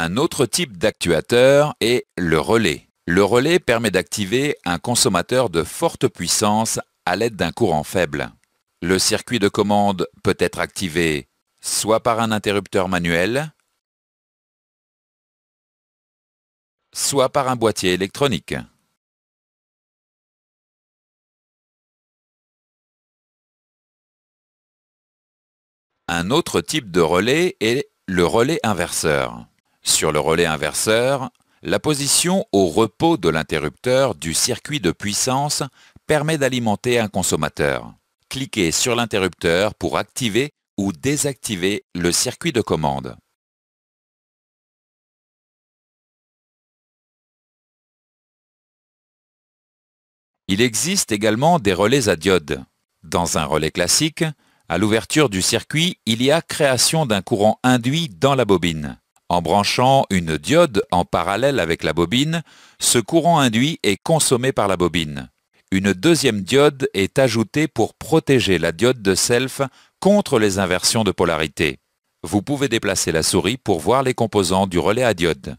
Un autre type d'actuateur est le relais. Le relais permet d'activer un consommateur de forte puissance à l'aide d'un courant faible. Le circuit de commande peut être activé soit par un interrupteur manuel, soit par un boîtier électronique. Un autre type de relais est le relais inverseur. Sur le relais inverseur, la position au repos de l'interrupteur du circuit de puissance permet d'alimenter un consommateur. Cliquez sur l'interrupteur pour activer ou désactiver le circuit de commande. Il existe également des relais à diode. Dans un relais classique, à l'ouverture du circuit, il y a création d'un courant induit dans la bobine. En branchant une diode en parallèle avec la bobine, ce courant induit est consommé par la bobine. Une deuxième diode est ajoutée pour protéger la diode de self contre les inversions de polarité. Vous pouvez déplacer la souris pour voir les composants du relais à diode.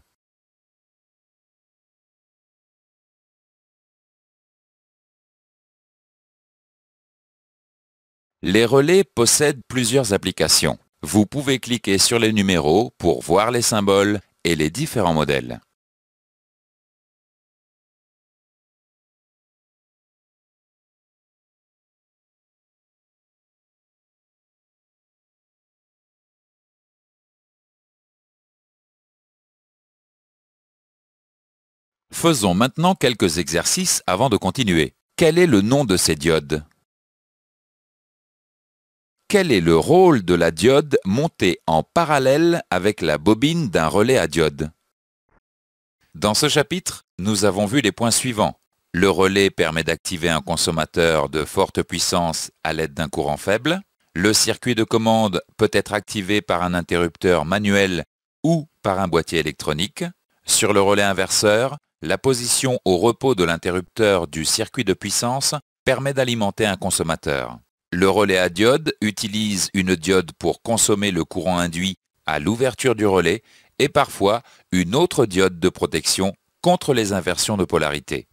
Les relais possèdent plusieurs applications. Vous pouvez cliquer sur les numéros pour voir les symboles et les différents modèles. Faisons maintenant quelques exercices avant de continuer. Quel est le nom de ces diodes quel est le rôle de la diode montée en parallèle avec la bobine d'un relais à diode Dans ce chapitre, nous avons vu les points suivants. Le relais permet d'activer un consommateur de forte puissance à l'aide d'un courant faible. Le circuit de commande peut être activé par un interrupteur manuel ou par un boîtier électronique. Sur le relais inverseur, la position au repos de l'interrupteur du circuit de puissance permet d'alimenter un consommateur. Le relais à diode utilise une diode pour consommer le courant induit à l'ouverture du relais et parfois une autre diode de protection contre les inversions de polarité.